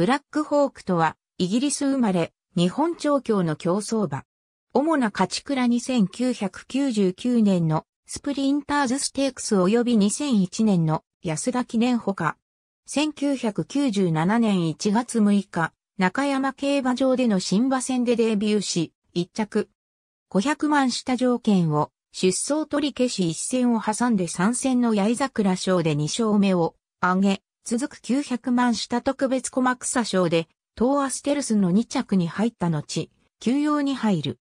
ブラックホークとは、イギリス生まれ、日本調教の競走馬。主な勝ち倉2999年のスプリンターズステークス及び2001年の安田記念ほか、1997年1月6日、中山競馬場での新馬戦でデビューし、1着。500万下条件を、出走取り消し1戦を挟んで参戦の八重桜賞で2勝目を挙げ、続く900万下特別駒草賞で、東アステルスの2着に入った後、休養に入る。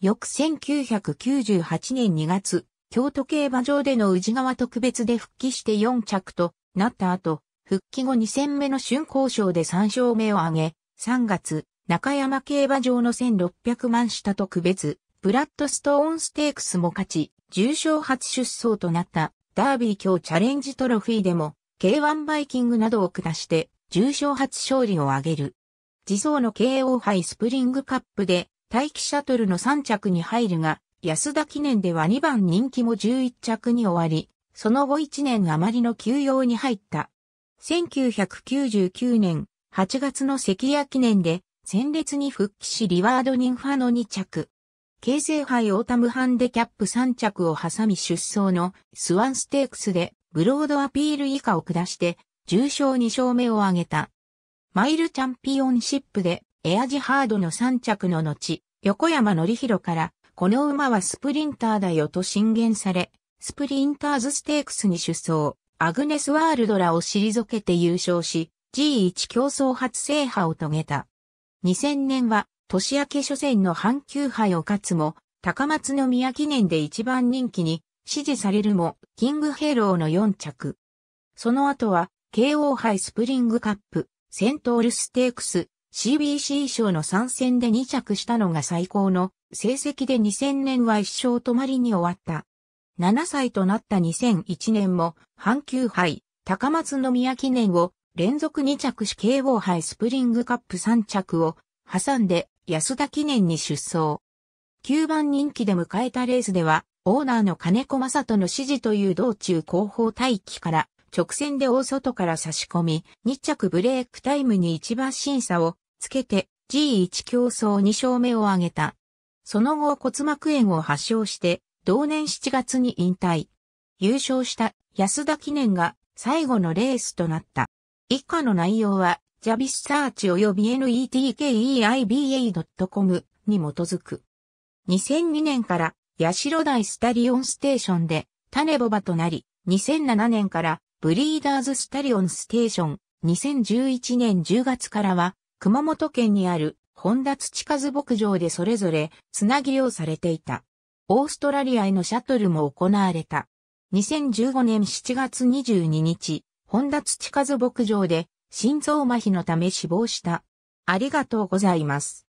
翌1998年2月、京都競馬場での宇治川特別で復帰して4着となった後、復帰後2戦目の春交賞で3勝目を挙げ、3月、中山競馬場の1600万下特別、ブラッドストーンステークスも勝ち、重賞初出走となった、ダービー強チャレンジトロフィーでも、K1 バイキングなどを下して、重賞初勝利を挙げる。自走の KO 杯スプリングカップで、待機シャトルの3着に入るが、安田記念では2番人気も11着に終わり、その後1年余りの休養に入った。1999年8月の関谷記念で、戦列に復帰しリワードニンファの2着。京成杯オータムハンデキャップ3着を挟み出走のスワンステークスでブロードアピール以下を下して、重賞2勝目を挙げた。マイルチャンピオンシップで、エアジハードの3着の後、横山則弘から、この馬はスプリンターだよと進言され、スプリンターズステークスに出走、アグネスワールドらを退けて優勝し、G1 競争初制覇を遂げた。2000年は、年明け初戦の阪急杯を勝つも、高松宮記念で一番人気に支持されるも、キングヘイローの4着。その後は、KO 杯スプリングカップ、セントールステークス、CBC 賞の参戦で2着したのが最高の成績で2000年は一勝止まりに終わった。7歳となった2001年も、阪急杯、高松宮記念を連続2着し KO 杯スプリングカップ3着を挟んで安田記念に出走。9番人気で迎えたレースではオーナーの金子正人の指示という道中後方待機から直線で大外から差し込み、2着ブレークタイムに一番審査をつけて G1 競争2勝目を挙げた。その後骨膜炎を発症して、同年7月に引退。優勝した安田記念が最後のレースとなった。以下の内容は、ジャビスサーチ及び netkeiba.com に基づく。2002年から社台スタリオンステーションで、種ボバとなり、2007年からブリーダーズスタリオンステーション、2011年10月からは、熊本県にある本田土数牧場でそれぞれつなぎをされていた。オーストラリアへのシャトルも行われた。2015年7月22日、本田土数牧場で心臓麻痺のため死亡した。ありがとうございます。